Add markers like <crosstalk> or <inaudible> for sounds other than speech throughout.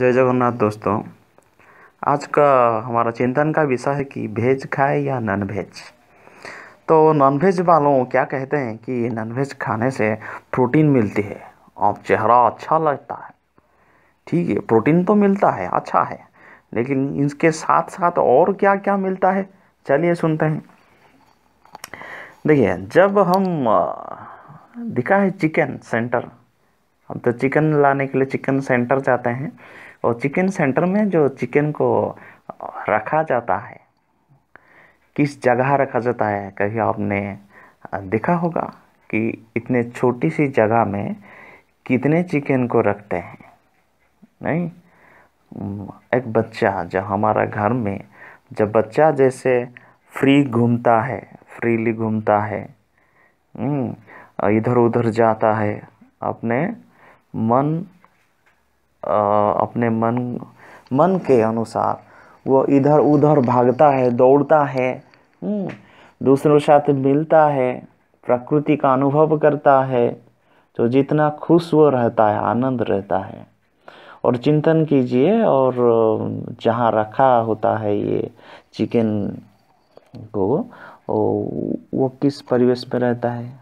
जय जगन्नाथ दोस्तों आज का हमारा चिंतन का विषय है कि भेज खाए या नॉन भेज तो नॉन भेज वालों क्या कहते हैं कि नॉन भेज खाने से प्रोटीन मिलती है और चेहरा अच्छा लगता है ठीक है प्रोटीन तो मिलता है अच्छा है लेकिन इसके साथ साथ और क्या क्या मिलता है चलिए सुनते हैं देखिए जब हम दिखा है चिकन सेंटर हम तो चिकन लाने के लिए चिकन सेंटर जाते हैं और चिकन सेंटर में जो चिकन को रखा जाता है किस जगह रखा जाता है कभी आपने देखा होगा कि इतने छोटी सी जगह में कितने चिकन को रखते हैं नहीं एक बच्चा जो हमारा घर में जब बच्चा जैसे फ्री घूमता है फ्रीली घूमता है इधर उधर जाता है अपने मन आ, अपने मन मन के अनुसार वो इधर उधर भागता है दौड़ता है हम्म, दूसरों के साथ मिलता है प्रकृति का अनुभव करता है तो जितना खुश वो रहता है आनंद रहता है और चिंतन कीजिए और जहाँ रखा होता है ये चिकन को वो किस परिवेश में रहता है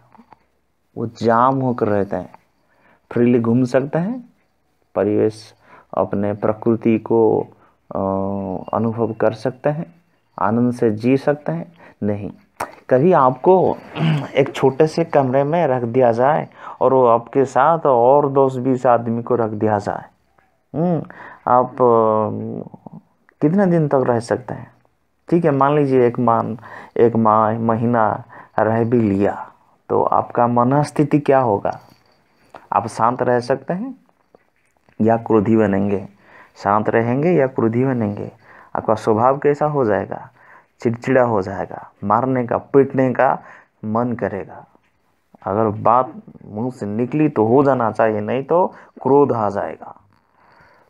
वो जाम होकर रहता है फ्रीली घूम सकते हैं परिवेश अपने प्रकृति को अनुभव कर सकते हैं आनंद से जी सकते हैं नहीं कभी आपको एक छोटे से कमरे में रख दिया जाए और वो आपके साथ और दस बीस आदमी को रख दिया जाए हम्म, आप कितने दिन तक रह सकते हैं ठीक है मान लीजिए एक मान एक माह महीना रह भी लिया तो आपका मनस्थिति क्या होगा आप शांत रह सकते हैं या क्रोधी बनेंगे शांत रहेंगे या क्रोधी बनेंगे आपका स्वभाव कैसा हो जाएगा चिड़चिड़ा हो जाएगा मारने का पीटने का मन करेगा अगर बात मुंह से निकली तो हो जाना चाहिए नहीं तो क्रोध आ जाएगा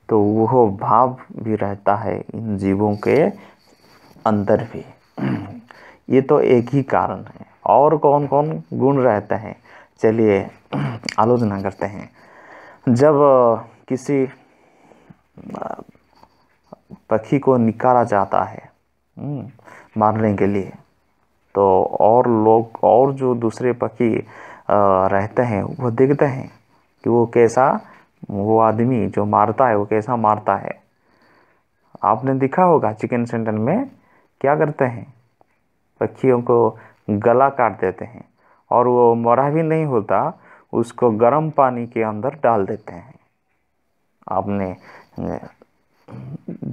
तो वह भाव भी रहता है इन जीवों के अंदर भी <clears throat> ये तो एक ही कारण है और कौन कौन गुण रहते हैं चलिए <clears throat> आलोचना करते हैं जब किसी पक्षी को निकाला जाता है हम्म, मारने के लिए तो और लोग और जो दूसरे पक्षी रहते हैं वो देखते हैं कि वो कैसा वो आदमी जो मारता है वो कैसा मारता है आपने देखा होगा चिकन सेंटर में क्या करते हैं पक्षियों को गला काट देते हैं और वो मरा भी नहीं होता उसको गर्म पानी के अंदर डाल देते हैं आपने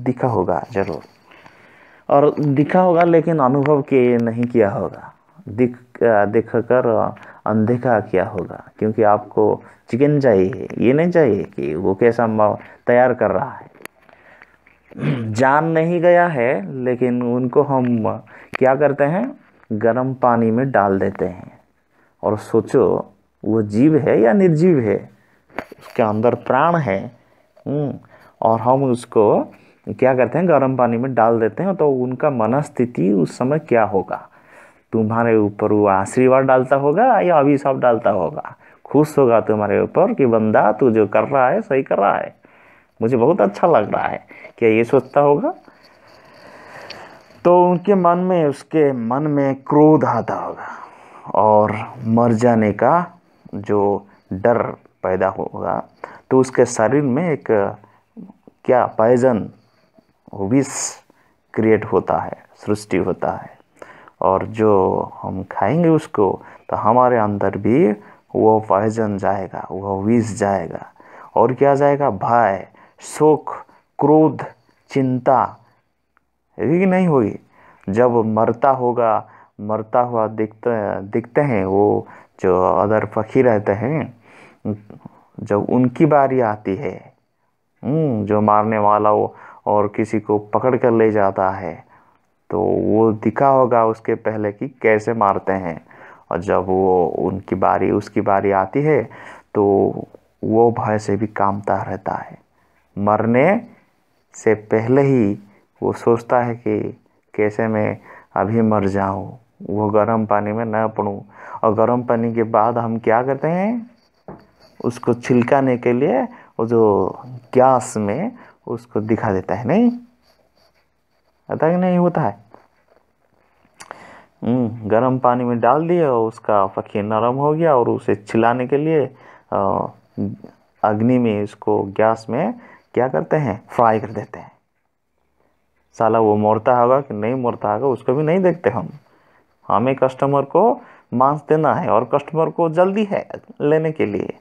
दिखा होगा ज़रूर और दिखा होगा लेकिन अनुभव के नहीं किया होगा दिख दिख कर अनदेखा किया होगा क्योंकि आपको चिकन चाहिए ये नहीं चाहिए कि वो कैसा तैयार कर रहा है जान नहीं गया है लेकिन उनको हम क्या करते हैं गर्म पानी में डाल देते हैं और सोचो वो जीव है या निर्जीव है उसके अंदर प्राण है हम्म, और हम उसको क्या करते हैं गर्म पानी में डाल देते हैं तो उनका मनस्थिति उस समय क्या होगा तुम्हारे ऊपर वो आशीर्वाद डालता होगा या अभी सब डालता होगा खुश होगा तुम्हारे ऊपर कि बंदा तू जो कर रहा है सही कर रहा है मुझे बहुत अच्छा लग रहा है क्या ये सोचता होगा तो उनके मन में उसके मन में क्रोध आता होगा और मर जाने का जो डर पैदा होगा तो उसके शरीर में एक क्या पायजन विष क्रिएट होता है सृष्टि होता है और जो हम खाएंगे उसको तो हमारे अंदर भी वो पायजन जाएगा वो विष जाएगा और क्या जाएगा भय शोक क्रोध चिंता ये नहीं होगी जब मरता होगा मरता हुआ दिखता दिखते हैं वो जो अदर फकीर रहते हैं जब उनकी बारी आती है हम्म, जो मारने वाला वो और किसी को पकड़ कर ले जाता है तो वो दिखा होगा उसके पहले कि कैसे मारते हैं और जब वो उनकी बारी उसकी बारी आती है तो वो भय से भी कामता रहता है मरने से पहले ही वो सोचता है कि कैसे मैं अभी मर जाऊँ वो गर्म पानी में ना पड़ूँ और गर्म पानी के बाद हम क्या करते हैं उसको छिलकाने के लिए वो जो गैस में उसको दिखा देता है नहीं पता कि नहीं होता है गर्म हम्म, पानी में डाल दिए और उसका फकीर नरम हो गया और उसे छिलाने के लिए अग्नि में इसको गैस में क्या करते हैं फ्राई कर देते हैं साला वो मोरता होगा कि नहीं मोरता होगा उसको भी नहीं देखते हम हमें कस्टमर को मांस देना है और कस्टमर को जल्दी है लेने के लिए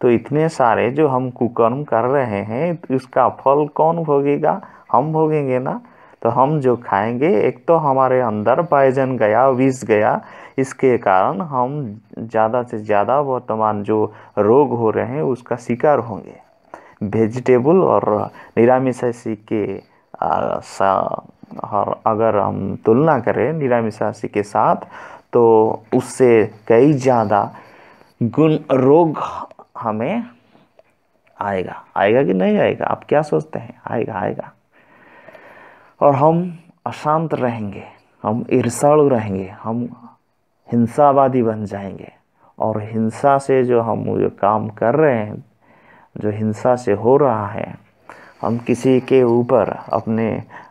तो इतने सारे जो हम कुकर्म कर रहे हैं तो इसका फल कौन भोगेगा हम भोगेंगे ना तो हम जो खाएंगे एक तो हमारे अंदर पायजन गया विष गया इसके कारण हम ज़्यादा से ज़्यादा वर्तमान जो रोग हो रहे हैं उसका शिकार होंगे वेजिटेबल और निरामिषाशी के और अगर हम तुलना करें निरामिष राशि के साथ तो उससे कई ज़्यादा गुण रोग हमें आएगा आएगा कि नहीं आएगा आप क्या सोचते हैं आएगा आएगा और हम अशांत रहेंगे हम ईर्षाणु रहेंगे हम हिंसावादी बन जाएंगे और हिंसा से जो हम जो काम कर रहे हैं जो हिंसा से हो रहा है हम किसी के ऊपर अपने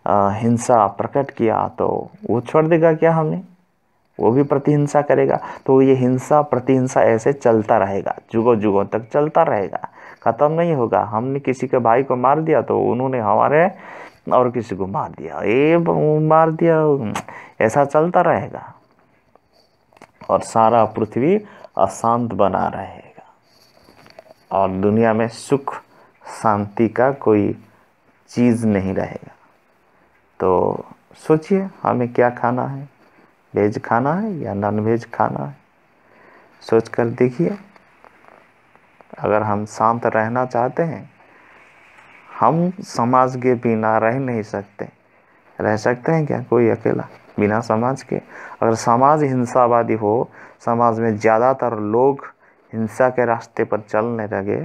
हिंसा प्रकट किया तो वो छोड़ देगा क्या हमें वो भी प्रतिहिंसा करेगा तो ये हिंसा प्रतिहिंसा ऐसे चलता रहेगा जुगों जुगों तक चलता रहेगा ख़त्म नहीं होगा हमने किसी के भाई को मार दिया तो उन्होंने हमारे और किसी को मार दिया ये मार दिया ऐसा चलता रहेगा और सारा पृथ्वी अशांत बना रहेगा और दुनिया में सुख शांति का कोई चीज़ नहीं रहेगा तो सोचिए हमें क्या खाना है वेज खाना है या नॉन वेज खाना है सोच कर देखिए अगर हम शांत रहना चाहते हैं हम समाज के बिना रह नहीं सकते रह सकते हैं क्या कोई अकेला बिना समाज के अगर समाज हिंसावादी हो समाज में ज़्यादातर लोग हिंसा के रास्ते पर चलने लगे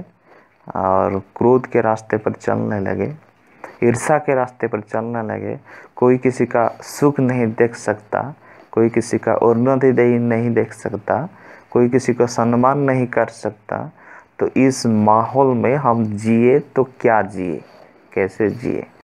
और क्रोध के रास्ते पर चलने लगे ईर्षा के रास्ते पर चलने लगे कोई किसी का सुख नहीं देख सकता कोई किसी का उन्नति नहीं देख सकता कोई किसी का सम्मान नहीं कर सकता तो इस माहौल में हम जिए तो क्या जिए कैसे जिए